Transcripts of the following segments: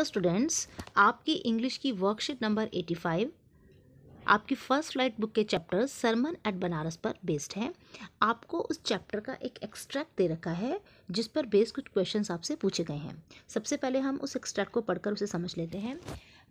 hello students आपकी English की worksheet number eighty five आपकी फर्स्ट लाइट बुक के चैप्टर सरमन एट बनारस पर बेस्ड है आपको उस चैप्टर का एक एक्सट्रैक्ट दे रखा है जिस पर बेस्ड कुछ क्वेश्चंस आपसे पूछे गए हैं सबसे पहले हम उस एक्सट्रैक्ट को पढ़कर उसे समझ लेते हैं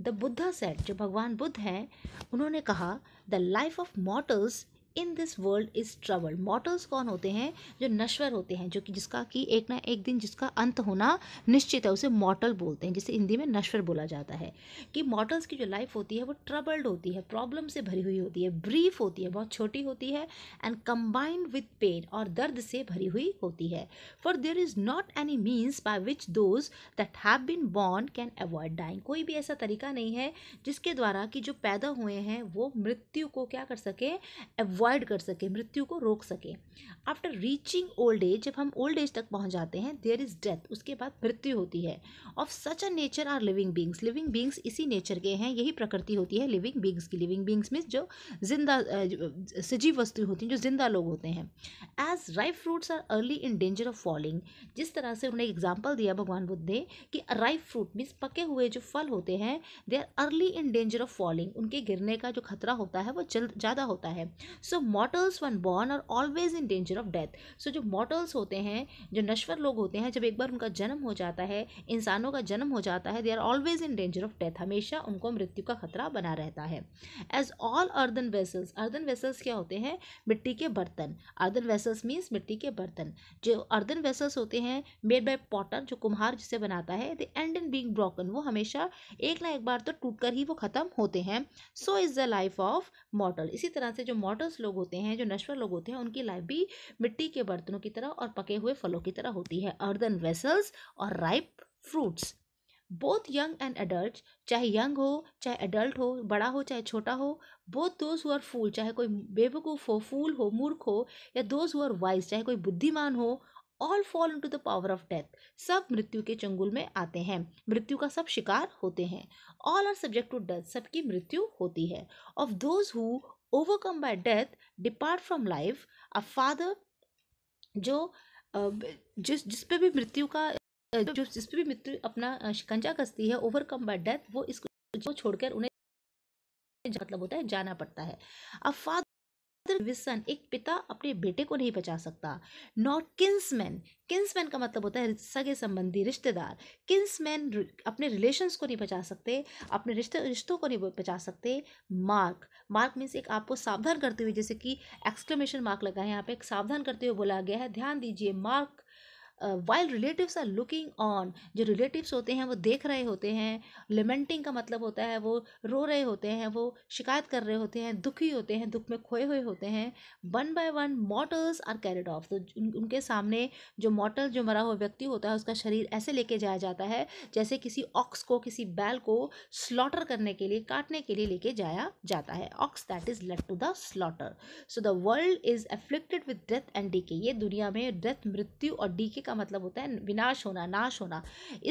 द बुद्धा सेट जो भगवान बुद्ध हैं उन्होंने कहा the life of mortals in this world is troubled mortals कौन होते हैं जो नश्वर होते हैं जो कि जिसका कि एक ना एक दिन जिसका अंत होना निश्चित है उसे मॉटल बोलते हैं जिसे हिंदी में नश्वर बोला जाता है कि मॉटल्स की जो लाइफ होती है वो ट्रबल्ड होती है प्रॉब्लम से भरी हुई होती है ब्रीफ होती है बहुत छोटी होती है एंड कंबाइंड विद पेन और दर्द से भरी हुई होती है for there is not any means by which those that have been born can avoid dying कोई भी ऐसा तरीका नहीं है जिसके द्वारा कि जो पैदा हुए हैं वो मृत्यु को क्या कर सके अवॉइड कर सकें मृत्यु को रोक सकें आफ्टर रीचिंग ओल्ड एज जब हम ओल्ड एज तक पहुंच जाते हैं देयर इज़ डेथ उसके बाद मृत्यु होती है of such a nature are living beings living beings इसी नेचर के हैं यही प्रकृति होती है लिविंग बींग्स की लिविंग बींग्स मीन्स जो जिंदा सजीव वस्तु होती हैं जो जिंदा लोग होते हैं as ripe fruits are early in danger of falling जिस तरह से उन्हें एग्जाम्पल दिया भगवान बुद्ध ने कि राइप फ्रूट मीन्स पके हुए जो फल होते हैं they are early in danger of falling उनके गिरने का जो खतरा होता है वो जल्द ज़्यादा होता है so mortals when born are always in danger of death so जो मॉटल्स होते हैं जो नश्वर लोग होते हैं जब एक बार उनका जन्म हो जाता है इंसानों का जन्म हो जाता है they are always in danger of death हमेशा उनको मृत्यु का खतरा बना रहता है as all earthen vessels earthen vessels क्या होते हैं मिट्टी के बर्तन अर्दन वेसल्स मीन्स मिट्टी के बर्तन जो अर्दन वेसल्स होते हैं मेड बाय पॉटर जो कुम्हार जिसे बनाता है they end in being broken वो हमेशा एक ना एक बार तो टूट कर ही वो ख़त्म होते हैं so is the life of mortal इसी तरह से जो मॉटल्स लोग होते हैं जो नश्वर लोग होते हैं उनकी लाइफ भी मिट्टी के बर्तनों की तरह और पके हुए फलों की तरह होती है अर्दन वेसल्स और ripe fruits both young and adult चाहे यंग हो चाहे एडल्ट हो बड़ा हो चाहे छोटा हो बोथ दोज हुआ फूल चाहे कोई बेवकूफ़ हो फूल हो मूर्ख हो या दोज हुआ वाइज चाहे कोई बुद्धिमान हो all fall into the power of death सब मृत्यु के चंगुल में आते हैं मृत्यु का सब शिकार होते हैं all are subject to death सबकी मृत्यु होती है of those who overcome by death depart from life a father जो जिस जिस पे भी मृत्यु का जो जिस पे भी मृत्यु अपना शिकंजा कसती है ओवरकम बाय डेथ वो इसको छोड़कर उन्हें मतलब होता है जाना पड़ता है अब फादर विसन एक पिता अपने बेटे को नहीं बचा सकता नॉट किन्समैन किन्समैन का मतलब होता है सगे संबंधी रिश्तेदार किन्समैन अपने रिलेशंस को नहीं बचा सकते अपने रिश्ते रिश्तों को नहीं बचा सकते मार्क मार्क मीन्स एक आपको सावधान करते हुए जैसे कि एक्सक्लेमेशन मार्क लगा है यहाँ पे एक सावधान करते हुए बोला गया है ध्यान दीजिए mark while relatives are looking on जो रिलेटिव्स होते हैं वो देख रहे होते हैं लिमेंटिंग का मतलब होता है वो रो रहे होते हैं वो शिकायत कर रहे होते हैं दुखी होते हैं दुख में खोए हुए होते हैं one by one mortals are carried off तो उनके सामने जो मॉटल जो मरा हुआ व्यक्ति होता है उसका शरीर ऐसे लेके जाया जाता है जैसे किसी ऑक्स को किसी बैल को स्लॉटर करने के लिए काटने के लिए लेके जाया जाता है ox that is led to the slaughter so the world is afflicted with death and decay ये दुनिया में डेथ मृत्यु और डीके का मतलब होता है विनाश होना नाश होना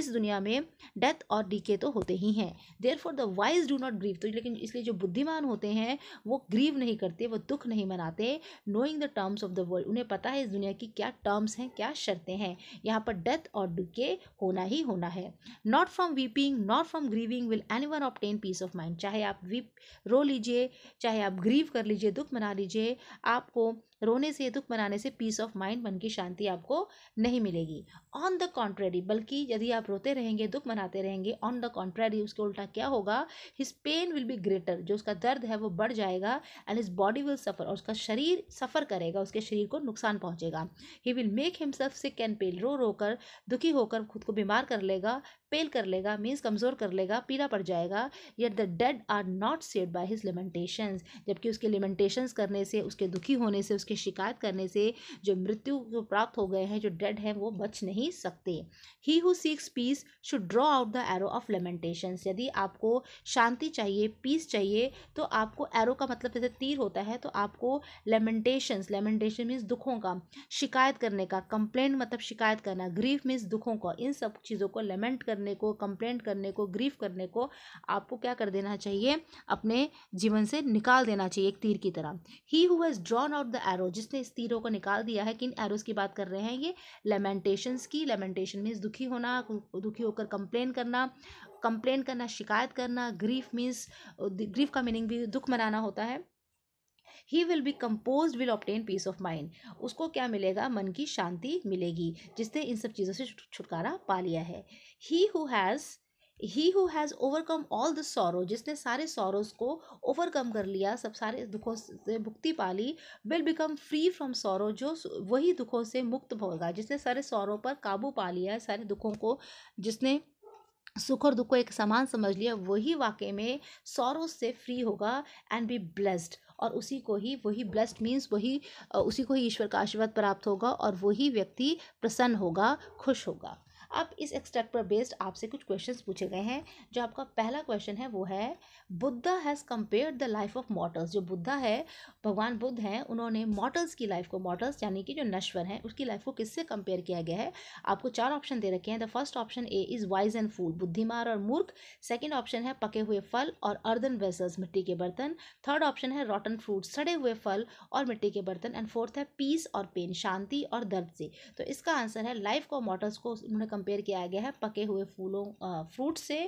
इस दुनिया में डेथ और डीके तो होते ही हैं therefore the wise do not grieve तो लेकिन इसलिए जो बुद्धिमान होते हैं वो ग्रीव नहीं करते वो दुख नहीं मनाते knowing the terms of the world उन्हें पता है इस दुनिया की क्या टर्म्स हैं क्या शर्तें हैं यहाँ पर डेथ और डीके होना ही होना है not from weeping not from grieving will any one obtain peace of mind चाहे आप वीप रो लीजिए चाहे आप ग्रीव कर लीजिए दुख मना लीजिए आपको रोने से दुख मनाने से पीस ऑफ माइंड मन की शांति आपको नहीं मिलेगी ऑन द कॉन्ट्रेरी बल्कि यदि आप रोते रहेंगे दुख मनाते रहेंगे ऑन द कॉन्ट्रेरी उसके उल्टा क्या होगा his pain will be greater जो उसका दर्द है वो बढ़ जाएगा and his body will suffer और उसका शरीर सफ़र करेगा उसके शरीर को नुकसान पहुँचेगा he will make himself sick and pale रो रोकर दुखी होकर खुद को बीमार कर लेगा पेल कर लेगा मीन्स कमज़ोर कर लेगा पीला पड़ जाएगा yet the dead are not saved by his lamentations जबकि उसके लिमेंटेशंस करने से उसके दुखी होने से उसके शिकायत करने से जो मृत्यु को प्राप्त हो गए हैं जो डेड हैं वो बच नहीं सकते he who seeks peace should draw out the arrow of lamentations यदि आपको शांति चाहिए पीस चाहिए तो आपको एरो का मतलब जैसे तीर होता है तो आपको लेमेंटेशंस लेमेंटेशन मीन्स दुखों का शिकायत करने का कंप्लेंट मतलब शिकायत करना ग्रीफ मीन्स दुखों का इन सब चीज़ों को लेमेंट कर करने को कंप्लेंट करने को ग्रीफ करने को आपको क्या कर देना चाहिए अपने जीवन से निकाल देना चाहिए एक तीर की तरह he who has drawn out the arrow जिसने इस तीरों को निकाल दिया है किन एरोज की बात कर रहे हैं ये लेमेंटेशंस की लेमेंटेशन मीन्स दुखी होना दुखी होकर कंप्लेन करना कंप्लेन करना शिकायत करना ग्रीफ मीन्स ग्रीफ का मीनिंग भी दुख मनाना होता है he will be composed will obtain peace of mind उसको क्या मिलेगा मन की शांति मिलेगी जिसने इन सब चीज़ों से छुटकारा पा लिया है he who has he who has overcome all the sorrow जिसने सारे सॉरोज को ओवरकम कर लिया सब सारे दुखों से मुक्ति पा ली will become free from sorrow जो वही दुखों से मुक्त होगा जिसने सारे सॉरो पर काबू पा लिया सारे दुखों को जिसने सुख और दुख को एक समान समझ लिया वही वाकई में सौरों से फ्री होगा एंड बी ब्लेस्ड और उसी को ही वही ब्लेस्ड मीन्स वही उसी को ही ईश्वर का आशीर्वाद प्राप्त होगा और वही व्यक्ति प्रसन्न होगा खुश होगा अब इस एक्सट्रैक्ट पर बेस्ड आपसे कुछ क्वेश्चन पूछे गए हैं जो आपका पहला क्वेश्चन है वो है Buddha has compare the life of mortals जो बुद्धा है भगवान बुद्ध हैं उन्होंने मॉटल्स की लाइफ को मॉटल्स यानी कि जो नश्वर हैं उसकी लाइफ को किससे कंपेयर किया गया है आपको चार ऑप्शन दे रखे हैं the first option A is wise and fool बुद्धिमान और मूर्ख सेकेंड ऑप्शन है पके हुए फल और अर्दन वेसल्स मिट्टी के बर्तन थर्ड ऑप्शन है रॉटन फ्रूट सड़े हुए फल और मिट्टी के बर्तन एंड फोर्थ है पीस और पेन शांति और दर्द से तो इसका आंसर है लाइफ को मॉटल्स को उन्होंने कंपेयर किया गया है पके हुए फूलों फ्रूट से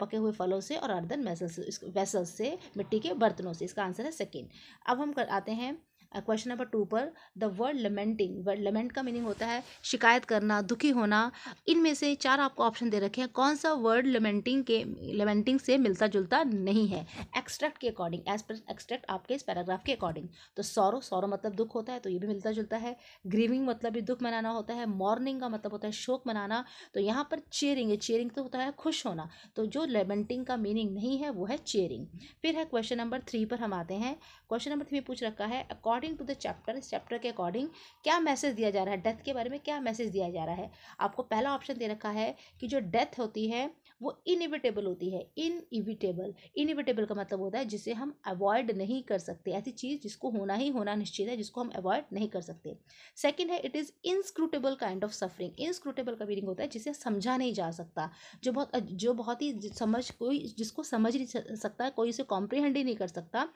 पके हुए फलों से और अर्दन वैसल से वेसल से मिट्टी के बर्तनों से इसका आंसर है सेकेंड अब हम कर आते हैं क्वेश्चन नंबर टू पर the word lamenting word lament का मीनिंग होता है शिकायत करना दुखी होना इनमें से चार आपको ऑप्शन दे रखे हैं कौन सा वर्ड लेमेंटिंग के लेमेंटिंग से मिलता जुलता नहीं है एक्सट्रैक्ट के अकॉर्डिंग एज पर एक्सट्रैक्ट आपके इस पैराग्राफ के अकॉर्डिंग तो सौरो सौरो मतलब दुख होता है तो ये भी मिलता जुलता है ग्रीविंग मतलब भी दुख मनाना होता है मॉर्निंग का मतलब होता है शोक मनाना तो यहाँ पर चेयरिंग चेयरिंग तो होता है खुश होना तो जो लेमेंटिंग का मीनिंग नहीं है वो है चेयरिंग फिर है क्वेश्चन नंबर थ्री पर हम आते हैं क्वेश्चन नंबर थ्री पूछ रखा है accord according to the chapter इस चैप्टर के अकॉर्डिंग क्या मैसेज दिया जा रहा है डेथ के बारे में क्या मैसेज दिया जा रहा है आपको पहला ऑप्शन दे रखा है कि जो डेथ होती है वो इनिविटेबल होती है इनइविटेबल इनिविटेबल का मतलब होता है जिसे हम अवॉइड नहीं कर सकते ऐसी चीज़ जिसको होना ही होना निश्चित है जिसको हम अवॉइड नहीं कर सकते सेकेंड है it is inscrutable kind of suffering inscrutable का मीनिंग होता है जिसे समझा नहीं जा सकता जो बहुत जो बहुत ही समझ कोई जिसको समझ नहीं सकता कोई उसे कॉम्प्रिहेंड ही नहीं कर सकता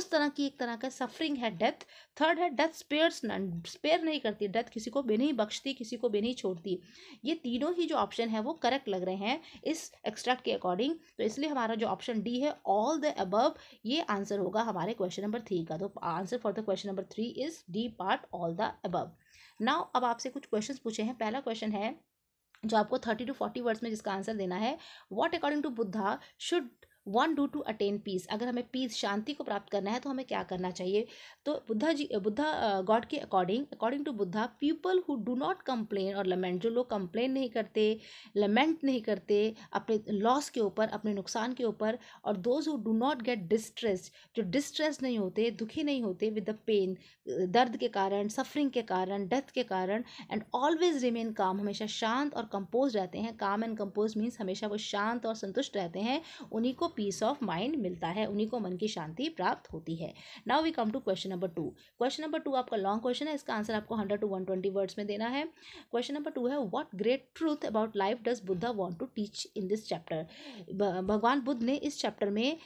उस तरह की एक तरह का सफरिंग है डेथ थर्ड है डेथ स्पेयर्स स्पेयर नहीं करती डेथ किसी को भी नहीं बख्शती किसी को भी नहीं छोड़ती ये तीनों ही जो ऑप्शन है वो करेक्ट लग रहे हैं इस एक्सट्रैक्ट के अकॉर्डिंग तो इसलिए हमारा जो ऑप्शन डी है ऑल द अबव ये आंसर होगा हमारे क्वेश्चन नंबर थ्री का तो answer for the question number three is D part all the above now अब आपसे कुछ क्वेश्चन पूछे हैं पहला क्वेश्चन है जो आपको थर्टी टू फोर्टी वर्ड्स में जिसका आंसर देना है what according to Buddha should one do to attain peace अगर हमें पीस शांति को प्राप्त करना है तो हमें क्या करना चाहिए तो बुद्धा जी बुद्धा गॉड के according according to Buddha people who do not complain और लमेंट जो लोग कंप्लेन नहीं करते लमेंट नहीं करते अपने लॉस के ऊपर अपने नुकसान के ऊपर और those who do not get distress जो डिस्ट्रेस नहीं होते दुखी नहीं होते विद द पेन दर्द के कारण सफरिंग के कारण डेथ के कारण एंड ऑलवेज रिमेन काम हमेशा शांत और कंपोज रहते हैं काम एंड कंपोज मीन्स हमेशा वो शांत और संतुष्ट रहते हैं उन्हीं को पीस ऑफ माइंड मिलता है उन्हीं को मन की शांति प्राप्त होती है now we come to question number two question number two आपका लॉन्ग क्वेश्चन है इसका आंसर आपको hundred to one twenty words में देना है क्वेश्चन नंबर टू है what great truth about life does Buddha want to teach in this chapter भगवान बुद्ध ने इस चैप्टर में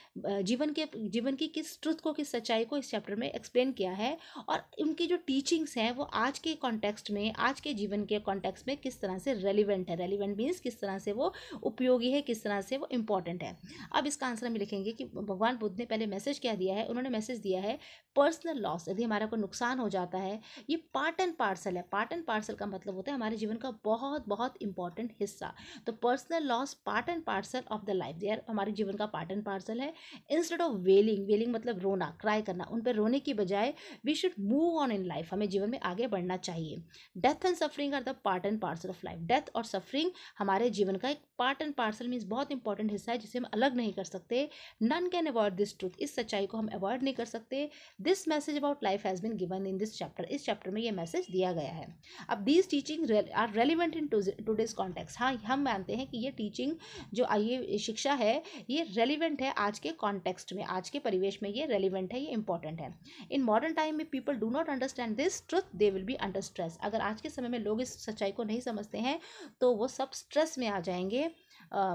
जीवन के जीवन की किस ट्रुथ को किस सच्चाई को इस चैप्टर में एक्सप्लेन किया है और उनकी जो टीचिंग्स हैं वो आज के कॉन्टेक्स्ट में आज के जीवन के कॉन्टेक्स्ट में किस तरह से रेलिवेंट है रेलिवेंट मीन्स किस तरह से वो उपयोगी है किस तरह से वो इम्पॉर्टेंट है अब इसका आंसर हम लिखेंगे कि भगवान बुद्ध ने पहले मैसेज क्या दिया है उन्होंने मैसेज दिया है पर्सनल लॉस यदि हमारा को नुकसान हो जाता है ये पार्ट एंड पार्सल है पार्ट एंड पार्सल का मतलब होता है हमारे जीवन का बहुत बहुत इंपॉर्टेंट हिस्सा तो personal loss part and parcel of the life यार हमारे जीवन का पार्ट एंड पार्सल है इंस्टेड ऑफ वेलिंग वेलिंग मतलब रोना क्राई करना उन पर रोने की बजाय we should move on in life हमें जीवन में आगे बढ़ना चाहिए death and suffering are the part and parcel of life death और सफरिंग हमारे जीवन का एक पार्ट एंड पार्सल मीन्स बहुत इंपॉर्टेंट हिस्सा है जिसे हम अलग नहीं कर सकते none can avoid this truth इस सच्चाई को हम अवॉइड नहीं कर सकते this message about life has been given in this chapter इस चैप्टर में ये मैसेज दिया गया है अब these teaching are relevant in today's context हाँ हम मानते हैं कि ये टीचिंग जो ये शिक्षा है ये रेलिवेंट है आज के कॉन्टेक्स्ट में आज के परिवेश में ये रेलिवेंट है ये इंपॉर्टेंट है इन मॉडर्न टाइम में people do not understand this truth they will be under stress अगर आज के समय में लोग इस सच्चाई को नहीं समझते हैं तो वो सब स्ट्रेस में आ जाएंगे uh,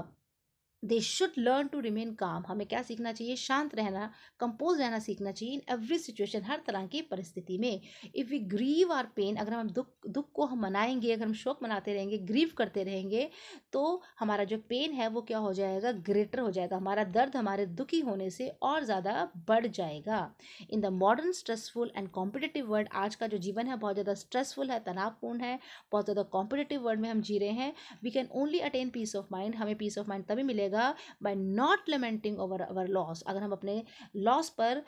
they should learn to remain calm हमें क्या सीखना चाहिए शांत रहना कंपोज रहना सीखना चाहिए इन एवरी सिचुएशन हर तरह की परिस्थिति में if we grieve or pain अगर हम दुख दुख को हम मनाएंगे अगर हम शोक मनाते रहेंगे ग्रीव करते रहेंगे तो हमारा जो पेन है वो क्या हो जाएगा ग्रेटर हो जाएगा हमारा दर्द हमारे दुखी होने से और ज़्यादा बढ़ जाएगा in the modern stressful and competitive world आज का जो जीवन है बहुत ज़्यादा स्ट्रेसफुल है तनावपूर्ण है बहुत ज़्यादा कॉम्पिटेटिव वर्ल्ड में हम जी रहे हैं we can only attain peace of mind हमें पीस ऑफ माइंड तभी मिलेगा जाएगा by not lamenting over our loss अगर हम अपने लॉस पर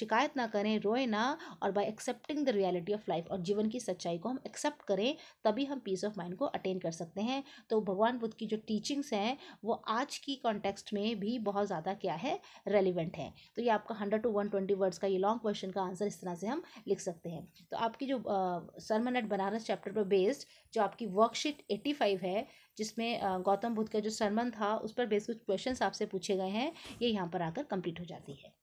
शिकायत ना करें रोए ना और by accepting the reality of life और जीवन की सच्चाई को हम एक्सेप्ट करें तभी हम पीस ऑफ माइंड को अटेन कर सकते हैं तो भगवान बुद्ध की जो टीचिंग्स हैं वो आज की कॉन्टेक्स्ट में भी बहुत ज़्यादा क्या है रेलिवेंट है तो ये आपका hundred to one twenty words का ये लॉन्ग क्वेश्चन का आंसर इस तरह से हम लिख सकते हैं तो आपकी जो सरमन एट बनारस चैप्टर पर बेस्ड जो आपकी वर्कशीट एटी फाइव है जिसमें गौतम बुद्ध का जो सरमन था उस पर बेस कुछ क्वेश्चन आपसे पूछे गए हैं ये यहाँ पर आकर कंप्लीट हो जाती है